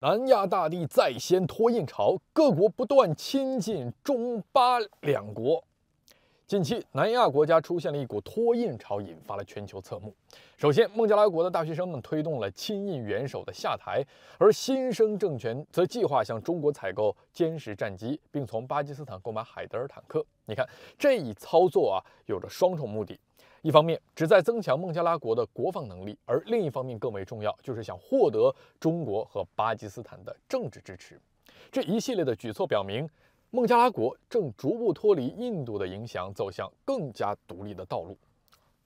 南亚大地再掀脱印潮，各国不断亲近中巴两国。近期，南亚国家出现了一股脱印潮，引发了全球侧目。首先，孟加拉国的大学生们推动了亲印元首的下台，而新生政权则计划向中国采购歼十战机，并从巴基斯坦购买海德尔坦克。你看，这一操作啊，有着双重目的。一方面旨在增强孟加拉国的国防能力，而另一方面更为重要，就是想获得中国和巴基斯坦的政治支持。这一系列的举措表明，孟加拉国正逐步脱离印度的影响，走向更加独立的道路。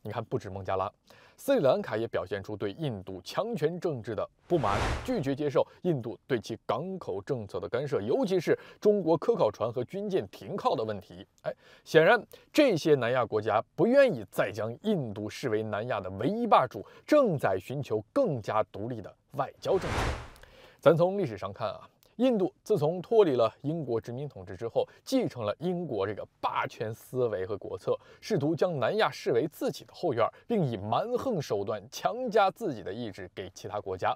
你看，不止孟加拉，斯里兰卡也表现出对印度强权政治的不满，拒绝接受印度对其港口政策的干涉，尤其是中国科考船和军舰停靠的问题。哎，显然这些南亚国家不愿意再将印度视为南亚的唯一霸主，正在寻求更加独立的外交政策。咱从历史上看啊。印度自从脱离了英国殖民统治之后，继承了英国这个霸权思维和国策，试图将南亚视为自己的后院，并以蛮横手段强加自己的意志给其他国家。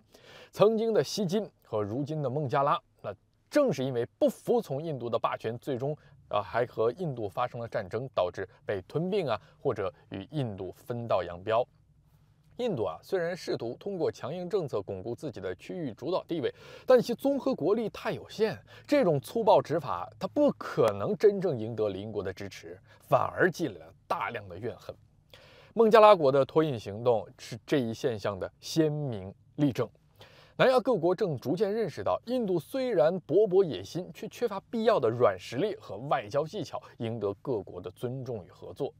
曾经的锡金和如今的孟加拉，那正是因为不服从印度的霸权，最终啊还和印度发生了战争，导致被吞并啊，或者与印度分道扬镳。印度啊，虽然试图通过强硬政策巩固自己的区域主导地位，但其综合国力太有限。这种粗暴执法，它不可能真正赢得邻国的支持，反而积累了大量的怨恨。孟加拉国的脱印行动是这一现象的鲜明例证。南亚各国正逐渐认识到，印度虽然勃勃野心，却缺乏必要的软实力和外交技巧，赢得各国的尊重与合作。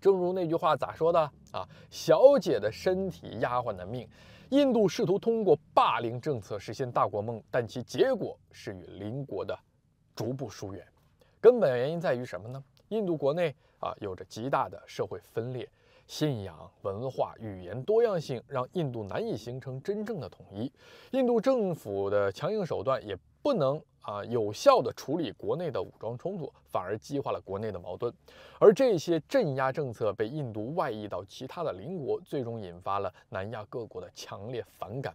正如那句话咋说的啊，小姐的身体，丫鬟的命。印度试图通过霸凌政策实现大国梦，但其结果是与邻国的逐步疏远。根本原因在于什么呢？印度国内啊有着极大的社会分裂，信仰、文化、语言多样性，让印度难以形成真正的统一。印度政府的强硬手段也不能。啊，有效的处理国内的武装冲突，反而激化了国内的矛盾，而这些镇压政策被印度外溢到其他的邻国，最终引发了南亚各国的强烈反感。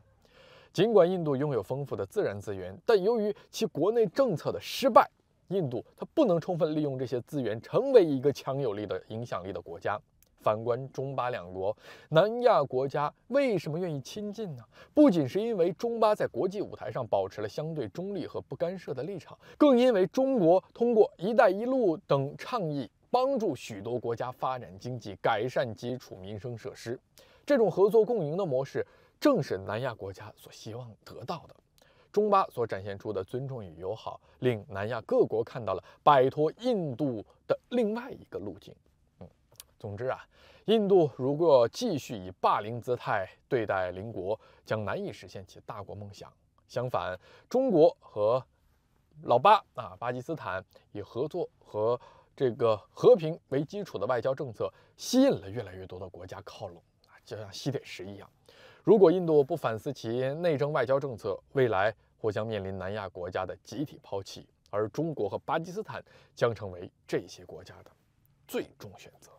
尽管印度拥有丰富的自然资源，但由于其国内政策的失败，印度它不能充分利用这些资源，成为一个强有力的、影响力的国家。反观中巴两国，南亚国家为什么愿意亲近呢？不仅是因为中巴在国际舞台上保持了相对中立和不干涉的立场，更因为中国通过“一带一路”等倡议，帮助许多国家发展经济、改善基础民生设施。这种合作共赢的模式，正是南亚国家所希望得到的。中巴所展现出的尊重与友好，令南亚各国看到了摆脱印度的另外一个路径。总之啊，印度如果继续以霸凌姿态对待邻国，将难以实现其大国梦想。相反，中国和老巴啊巴基斯坦以合作和这个和平为基础的外交政策，吸引了越来越多的国家靠拢啊，就像吸铁石一样。如果印度不反思其内政外交政策，未来或将面临南亚国家的集体抛弃，而中国和巴基斯坦将成为这些国家的最终选择。